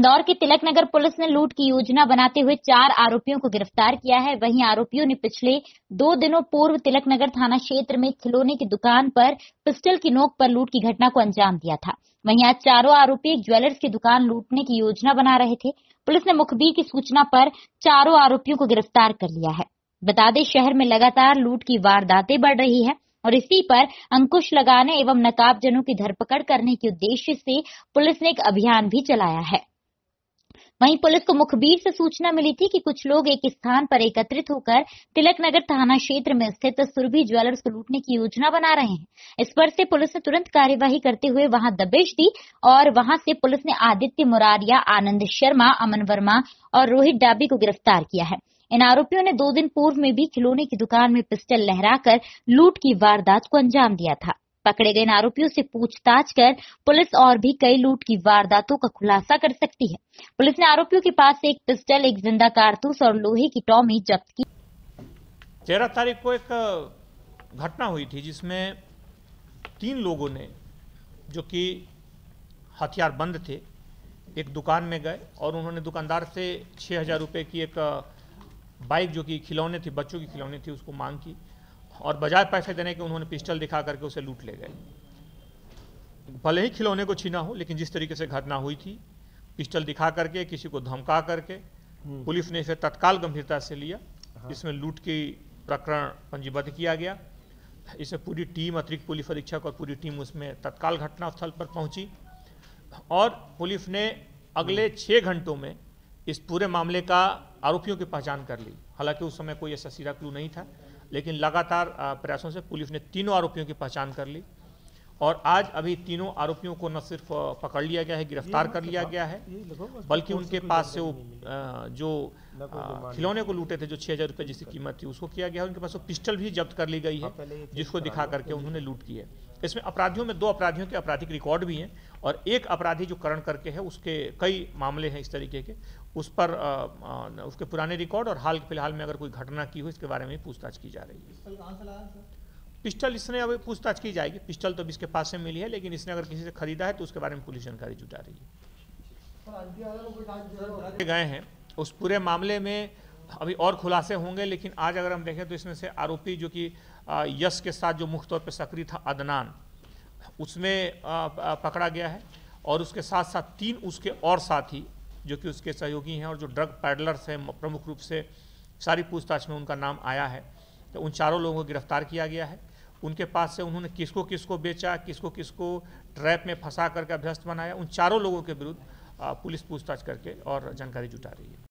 इंदौर के तिलक नगर पुलिस ने लूट की योजना बनाते हुए चार आरोपियों को गिरफ्तार किया है वहीं आरोपियों ने पिछले दो दिनों पूर्व तिलक नगर थाना क्षेत्र में खिलौने की दुकान पर पिस्टल की नोक पर लूट की घटना को अंजाम दिया था वहीं आज चारों आरोपी एक ज्वेलर्स की दुकान लूटने की योजना बना रहे थे पुलिस ने मुखबीर की सूचना पर चारों आरोपियों को गिरफ्तार कर लिया है बता दें शहर में लगातार लूट की वारदातें बढ़ रही है और इसी पर अंकुश लगाने एवं नकाबजनों की धरपकड़ करने के उद्देश्य से पुलिस ने एक अभियान भी चलाया है वहीं पुलिस को मुखबिर से सूचना मिली थी कि कुछ लोग एक स्थान पर एकत्रित होकर तिलक नगर थाना क्षेत्र में स्थित सुरभि ज्वेलर्स को लूटने की योजना बना रहे हैं इस पर से पुलिस ने तुरंत कार्यवाही करते हुए वहां दबिश दी और वहां से पुलिस ने आदित्य मुरारिया आनंद शर्मा अमन वर्मा और रोहित डाबी को गिरफ्तार किया है इन आरोपियों ने दो दिन पूर्व में भी खिलौने की दुकान में पिस्टल लहराकर लूट की वारदात को अंजाम दिया था पकड़े गए इन आरोपियों से पूछताछ कर पुलिस और भी कई लूट की वारदातों का खुलासा कर सकती है पुलिस ने आरोपियों के पास एक पिस्टल एक जिंदा कारतूस और लोहे की टॉमी जब्त की तेरह तारीख को एक घटना हुई थी जिसमें तीन लोगों ने जो कि हथियार बंद थे एक दुकान में गए और उन्होंने दुकानदार से छः हज़ार रुपये की एक बाइक जो कि खिलौने थे बच्चों की खिलौने थी उसको मांग की और बजाय पैसे देने के उन्होंने पिस्टल दिखा करके उसे लूट ले गए भले ही खिलौने को छीना हो लेकिन जिस तरीके से घटना हुई थी पिस्टल दिखा करके किसी को धमका करके हम्म। पुलिस ने इसे तत्काल गंभीरता से लिया हाँ। इसमें लूट की प्रकरण पंजीबद्ध किया गया इसे पूरी टीम अतिरिक्त पुलिस अधीक्षक और पूरी टीम उसमें तत्काल घटनास्थल पर पहुंची और पुलिस ने अगले हम्म। छः घंटों में इस पूरे मामले का आरोपियों की पहचान कर ली हालांकि उस समय कोई ऐसा सीधा क्लू नहीं था लेकिन लगातार प्रयासों से पुलिस ने तीनों आरोपियों की पहचान कर ली और आज अभी तीनों आरोपियों को न सिर्फ पकड़ लिया गया है गिरफ्तार कर लिया गया है बल्कि उनके पास से वो जो खिलौने को लूटे थे जो छह हज़ार रुपये जिसकी कीमत थी उसको किया गया है उनके पास वो पिस्टल भी जब्त कर ली गई है हाँ, जिसको दिखा करके उन्होंने लूट की है इसमें अपराधियों में दो अपराधियों के आपराधिक रिकॉर्ड भी हैं और एक अपराधी जो करण करके है उसके कई मामले हैं इस तरीके के उस पर उसके पुराने रिकॉर्ड और हाल फिलहाल में अगर कोई घटना की हो इसके बारे में पूछताछ की जा रही है पिस्टल इसने अब पूछताछ की जाएगी पिस्टल तो इसके पास से मिली है लेकिन इसने अगर किसी से खरीदा है तो उसके बारे में पुलिस जानकारी जुटा रही है गए हैं उस पूरे मामले में अभी और खुलासे होंगे लेकिन आज अगर हम देखें तो इसमें से आरोपी जो कि यश के साथ जो मुख्य तौर पर सक्रिय था अदनान उसमें पकड़ा गया है और उसके साथ साथ तीन उसके और साथी जो कि उसके सहयोगी हैं और जो ड्रग पैडलर्स हैं प्रमुख रूप से सारी पूछताछ में उनका नाम आया है तो उन चारों लोगों को गिरफ्तार किया गया है उनके पास से उन्होंने किसको किसको बेचा किसको किसको ट्रैप में फंसा करके अभ्यस्त बनाया उन चारों लोगों के विरुद्ध पुलिस पूछताछ करके और जानकारी जुटा रही है